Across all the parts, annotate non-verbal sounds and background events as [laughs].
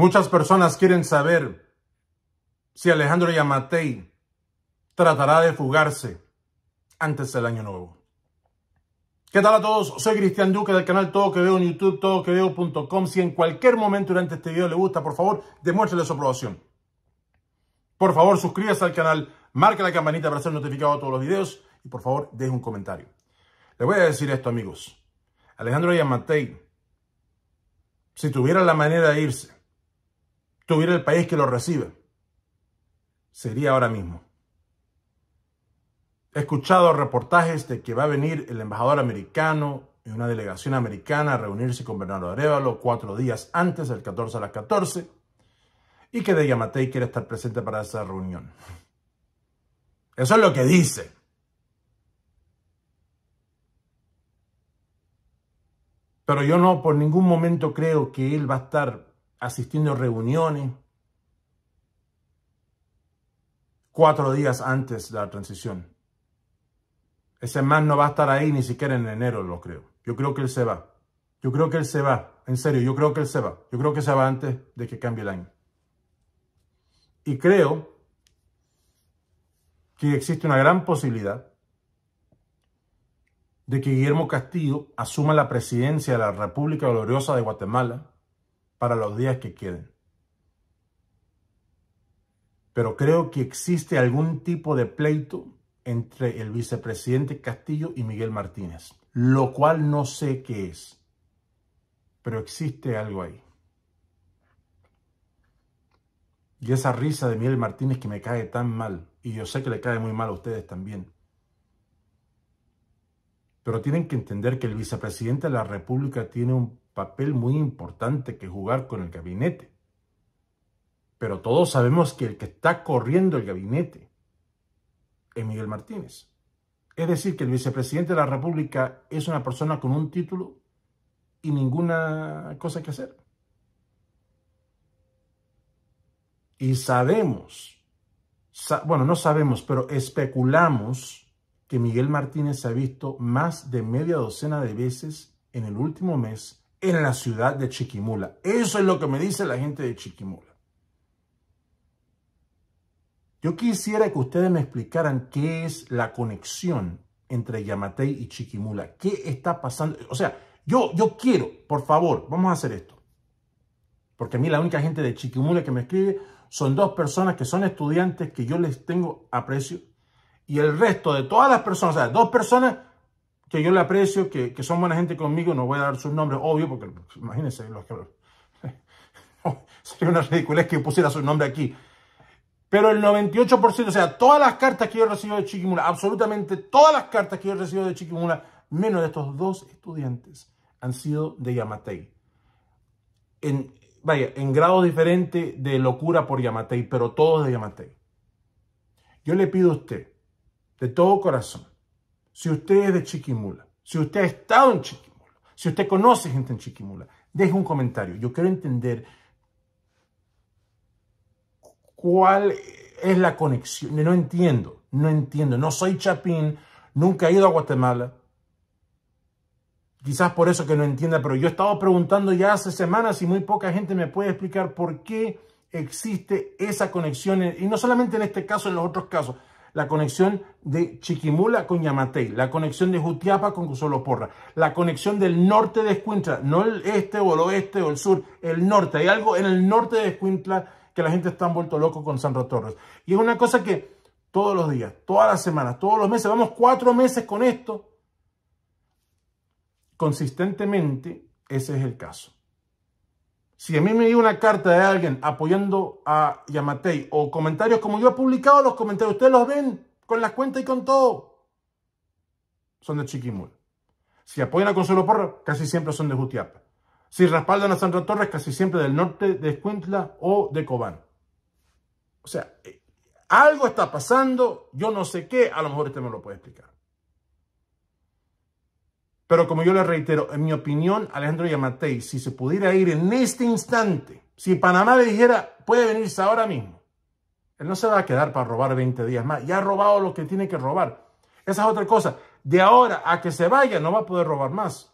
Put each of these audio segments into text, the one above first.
Muchas personas quieren saber si Alejandro Yamatei tratará de fugarse antes del año nuevo. ¿Qué tal a todos? Soy Cristian Duque del canal Todo Que Veo en YouTube, todoqueveo.com. Si en cualquier momento durante este video le gusta, por favor, demuéstrele su aprobación. Por favor, suscríbase al canal, marque la campanita para ser notificado de todos los videos y por favor, deje un comentario. Les voy a decir esto, amigos. Alejandro Yamatei, si tuviera la manera de irse, tuviera el país que lo recibe, sería ahora mismo. He escuchado reportajes de que va a venir el embajador americano y una delegación americana a reunirse con Bernardo Arevalo cuatro días antes, del 14 a las 14, y que De Yamatei quiere estar presente para esa reunión. Eso es lo que dice. Pero yo no por ningún momento creo que él va a estar asistiendo a reuniones, cuatro días antes de la transición. Ese man no va a estar ahí ni siquiera en enero, lo creo. Yo creo que él se va. Yo creo que él se va. En serio, yo creo que él se va. Yo creo que se va antes de que cambie el año. Y creo que existe una gran posibilidad de que Guillermo Castillo asuma la presidencia de la República Gloriosa de Guatemala para los días que queden. Pero creo que existe algún tipo de pleito entre el vicepresidente Castillo y Miguel Martínez, lo cual no sé qué es, pero existe algo ahí. Y esa risa de Miguel Martínez que me cae tan mal, y yo sé que le cae muy mal a ustedes también. Pero tienen que entender que el vicepresidente de la República tiene un papel muy importante que jugar con el gabinete. Pero todos sabemos que el que está corriendo el gabinete es Miguel Martínez. Es decir, que el vicepresidente de la República es una persona con un título y ninguna cosa que hacer. Y sabemos, bueno, no sabemos, pero especulamos que Miguel Martínez se ha visto más de media docena de veces en el último mes en la ciudad de Chiquimula. Eso es lo que me dice la gente de Chiquimula. Yo quisiera que ustedes me explicaran qué es la conexión entre Yamatei y Chiquimula. ¿Qué está pasando? O sea, yo, yo quiero, por favor, vamos a hacer esto. Porque a mí la única gente de Chiquimula que me escribe son dos personas que son estudiantes que yo les tengo aprecio. Y el resto de todas las personas, o sea, dos personas que yo le aprecio, que, son buena gente conmigo, no voy a dar sus nombres, obvio, porque pues, imagínense, los [laughs] oh, sería una ridiculez que pusiera su nombre aquí. Pero el 98%, o sea, todas las cartas que yo recibo de Chiquimula, absolutamente todas las cartas que yo recibo de Chiquimula, menos de estos dos estudiantes, han sido de Yamatei. En, vaya, en grados diferentes de locura por Yamatei, pero todos de Yamatei. Yo le pido a usted, de todo corazón, si usted es de Chiquimula, si usted ha estado en Chiquimula, si usted conoce gente en Chiquimula, deje un comentario. Yo quiero entender cuál es la conexión. No entiendo, no entiendo. No soy Chapín, nunca he ido a Guatemala. Quizás por eso que no entienda, pero yo he estado preguntando ya hace semanas y muy poca gente me puede explicar por qué existe esa conexión. Y no solamente en este caso, en los otros casos la conexión de Chiquimula con Yamatei, la conexión de Jutiapa con Cusoloporra, la conexión del norte de Escuintla, no el este o el oeste o el sur, el norte. Hay algo en el norte de Escuintla que la gente está vuelto loco con San Torres. Y es una cosa que todos los días, todas las semanas, todos los meses, vamos cuatro meses con esto, consistentemente ese es el caso. Si a mí me dio una carta de alguien apoyando a Yamatei o comentarios como yo he publicado los comentarios, ustedes los ven con las cuentas y con todo. Son de Chiquimul. Si apoyan a Consuelo Porro, casi siempre son de Jutiapa. Si respaldan a Sandra Torres, casi siempre del norte de Escuintla o de Cobán. O sea, eh, algo está pasando, yo no sé qué, a lo mejor usted me lo puede explicar. Pero como yo le reitero, en mi opinión, Alejandro Yamatei, si se pudiera ir en este instante, si Panamá le dijera, puede venirse ahora mismo, él no se va a quedar para robar 20 días más. Ya ha robado lo que tiene que robar. Esa es otra cosa. De ahora a que se vaya, no va a poder robar más.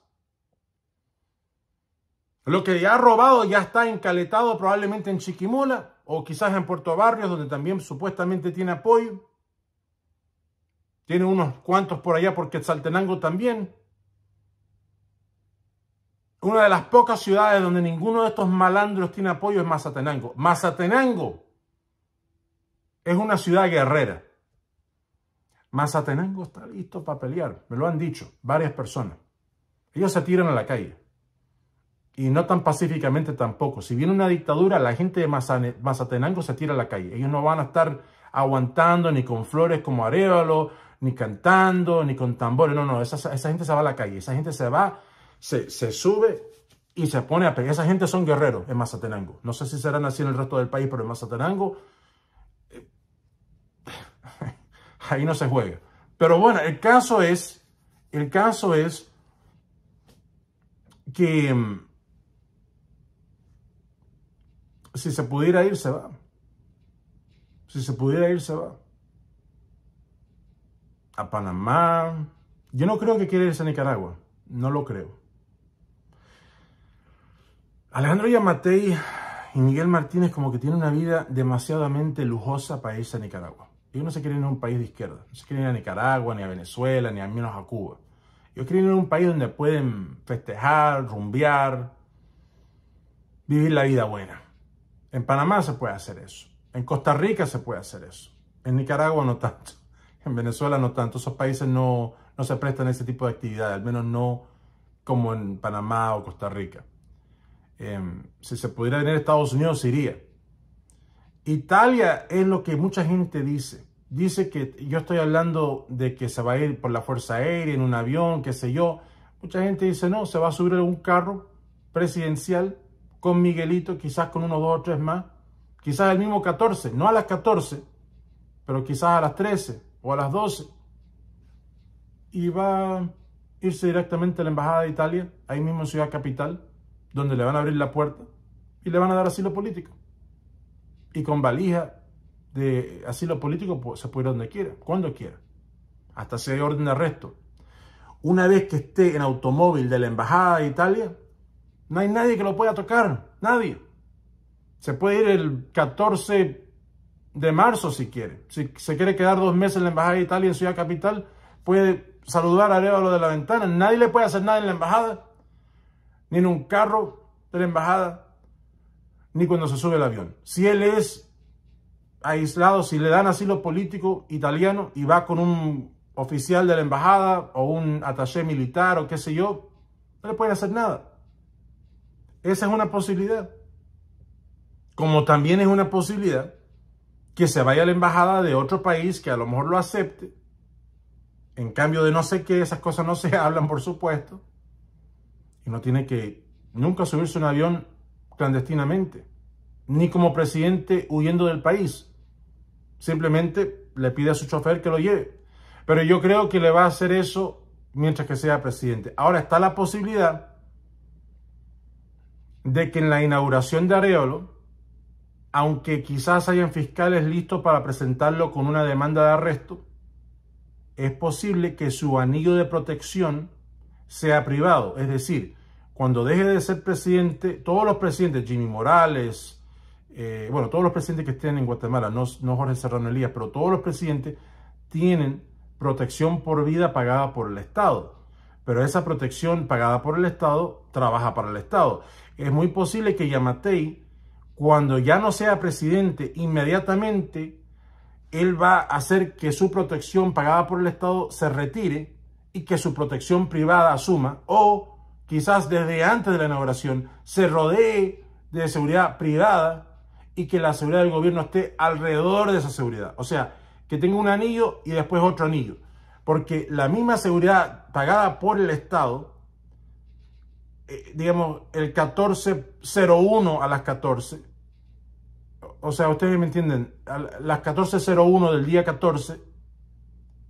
Lo que ya ha robado ya está encaletado probablemente en Chiquimula o quizás en Puerto Barrios, donde también supuestamente tiene apoyo. Tiene unos cuantos por allá porque Saltenango también. Una de las pocas ciudades donde ninguno de estos malandros tiene apoyo es Mazatenango. Mazatenango es una ciudad guerrera. Mazatenango está listo para pelear. Me lo han dicho varias personas. Ellos se tiran a la calle. Y no tan pacíficamente tampoco. Si viene una dictadura, la gente de Mazatenango se tira a la calle. Ellos no van a estar aguantando ni con flores como Arevalo, ni cantando, ni con tambores. No, no, esa, esa gente se va a la calle. Esa gente se va se, sube y se pone a pegar. Esa gente son guerreros en Mazatenango. No sé si serán así en el resto del país, pero en Mazatenango eh, [laughs] ahí no se juega. Pero bueno, el caso es, el caso es que mm, si se pudiera ir, se va. Si se pudiera ir, se va. A Panamá. Yo no creo que quiera irse a Nicaragua. No lo creo. Alejandro Yamatei y Miguel Martínez como que tienen una vida demasiadamente lujosa para irse a Nicaragua. Ellos no se quieren ir a un país de izquierda, no se quieren ir a Nicaragua, ni a Venezuela, ni al menos a Cuba. Ellos quieren ir a un país donde pueden festejar, rumbear, vivir la vida buena. En Panamá se puede hacer eso, en Costa Rica se puede hacer eso, en Nicaragua no tanto, en Venezuela no tanto. Esos países no, no se prestan a ese tipo de actividades, al menos no como en Panamá o Costa Rica. Em, si se pudiera venir a Estados Unidos, iría. Italia es lo que mucha gente dice. Dice que yo estoy hablando de que se va a ir por la Fuerza Aérea, en un avión, qué sé yo. Mucha gente dice, no, se va a subir un carro presidencial con Miguelito, quizás con uno, dos o tres más. Quizás el mismo 14, no a las 14, pero quizás a las 13 o a las 12. Y va a irse directamente a la Embajada de Italia, ahí mismo en Ciudad Capital donde le van a abrir la puerta y le van a dar asilo político. Y con valija de asilo político pues, se puede ir donde quiera, cuando quiera, hasta si hay orden de arresto. Una vez que esté en automóvil de la Embajada de Italia, no hay nadie que lo pueda tocar, nadie. Se puede ir el 14 de marzo si quiere. Si se quiere quedar dos meses en la Embajada de Italia en Ciudad Capital, puede saludar a Arevalo de la ventana. Nadie le puede hacer nada en la Embajada ni en un carro de la embajada, ni cuando se sube el avión. Si él es aislado, si le dan asilo político italiano y va con un oficial de la embajada o un ataché militar o qué sé yo, no le puede hacer nada. Esa es una posibilidad. Como también es una posibilidad que se vaya a la embajada de otro país que a lo mejor lo acepte. En cambio de no sé qué, esas cosas no se [laughs] hablan, por supuesto. Y no tiene que nunca subirse un avión clandestinamente, ni como presidente huyendo del país. Simplemente le pide a su chofer que lo lleve. Pero yo creo que le va a hacer eso mientras que sea presidente. Ahora está la posibilidad de que en la inauguración de Areolo, aunque quizás hayan fiscales listos para presentarlo con una demanda de arresto, es posible que su anillo de protección sea privado, es decir, cuando deje de ser presidente, todos los presidentes, Jimmy Morales, eh, bueno, todos los presidentes que estén en Guatemala, no, no Jorge Serrano Elías, pero todos los presidentes tienen protección por vida pagada por el Estado. Pero esa protección pagada por el Estado trabaja para el Estado. Es muy posible que Yamatei, cuando ya no sea presidente, inmediatamente él va a hacer que su protección pagada por el Estado se retire y que su protección privada asuma o quizás desde antes de la inauguración, se rodee de seguridad privada y que la seguridad del gobierno esté alrededor de esa seguridad. O sea, que tenga un anillo y después otro anillo. Porque la misma seguridad pagada por el Estado, eh, digamos, el 1401 a las 14, o sea, ustedes me entienden, a las 1401 del día 14,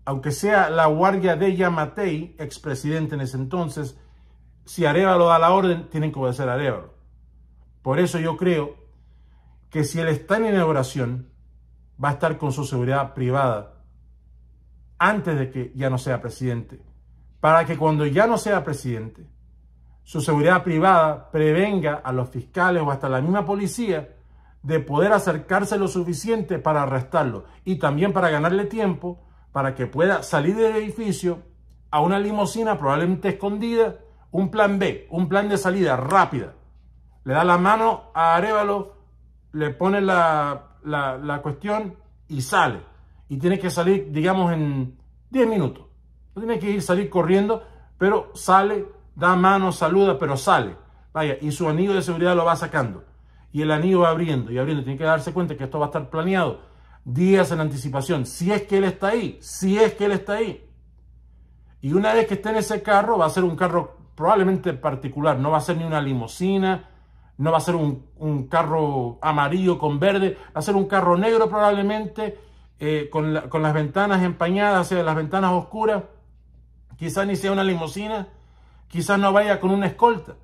aunque sea la guardia de Yamatei, expresidente en ese entonces, si Arevalo da la orden, tienen que obedecer a Arevalo. Por eso yo creo que si él está en inauguración, va a estar con su seguridad privada antes de que ya no sea presidente, para que cuando ya no sea presidente, su seguridad privada prevenga a los fiscales o hasta la misma policía de poder acercarse lo suficiente para arrestarlo y también para ganarle tiempo para que pueda salir del edificio a una limusina probablemente escondida un plan B, un plan de salida rápida. Le da la mano a Arevalo, le pone la, cuestión y sale. Y tiene que salir, digamos, en 10 minutos. No tiene que ir salir corriendo, pero sale, da mano, saluda, pero sale. Vaya, y su anillo de seguridad lo va sacando. Y el anillo va abriendo y abriendo. Tiene que darse cuenta que esto va a estar planeado días en anticipación. Si es que él está ahí, si es que él está ahí. Y una vez que esté en ese carro, va a ser un carro probablemente particular. No va a ser ni una limusina, no va a ser un, carro amarillo con verde, va a ser un carro negro probablemente, eh, con, las ventanas empañadas, o sea, las ventanas oscuras. Quizás ni sea una limusina, quizás no vaya con una escolta.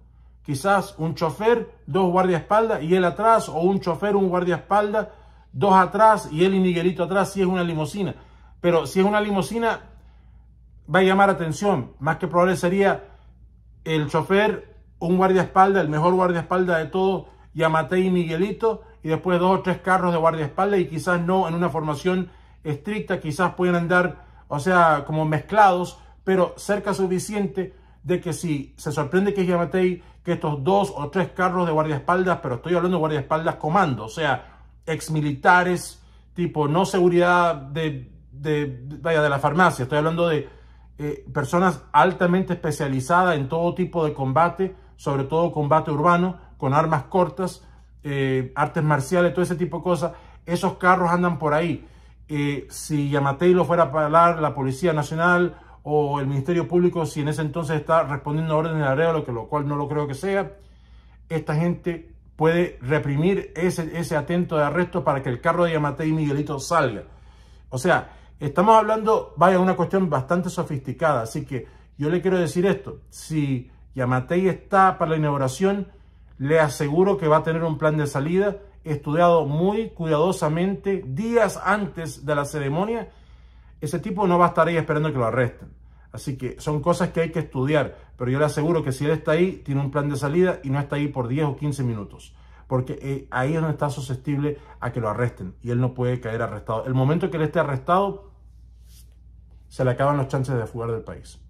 Quizás un chofer, dos guardias espaldas, y él atrás, o un chofer, un guardiaespalda, dos atrás y él y Miguelito atrás, si es una limusina. Pero si es una limusina, va a llamar atención. Más que probable sería el chofer, un guardiaespalda, el mejor guardiaespalda de todo, Yamatei y Miguelito, y después dos o tres carros de guardiaespalda y quizás no en una formación estricta, quizás pueden andar, o sea, como mezclados, pero cerca suficiente de que si se sorprende que Yamatei, que estos dos o tres carros de guardiaespaldas, pero estoy hablando de guardiaespaldas comando, o sea, exmilitares, tipo no seguridad de, de, vaya, de la farmacia, estoy hablando de eh, personas altamente especializadas en todo tipo de combate, sobre todo combate urbano, con armas cortas, eh, artes marciales, todo ese tipo de cosas. Esos carros andan por ahí. Eh, si Yamatei lo fuera a parar la Policía Nacional o el Ministerio Público, si en ese entonces está respondiendo a orden de arreo, lo, que, lo cual no lo creo que sea, esta gente puede reprimir ese, atento de arresto para que el carro de Yamatei y Miguelito salga. O sea, Estamos hablando, vaya, una cuestión bastante sofisticada, así que yo le quiero decir esto, si Yamatei está para la inauguración, le aseguro que va a tener un plan de salida estudiado muy cuidadosamente días antes de la ceremonia. Ese tipo no va a estar ahí esperando que lo arresten. Así que son cosas que hay que estudiar, pero yo le aseguro que si él está ahí, tiene un plan de salida y no está ahí por 10 o 15 minutos, porque eh, ahí es donde está susceptible a que lo arresten y él no puede caer arrestado. El momento que él esté arrestado, se le acaban los chances de fugar del país.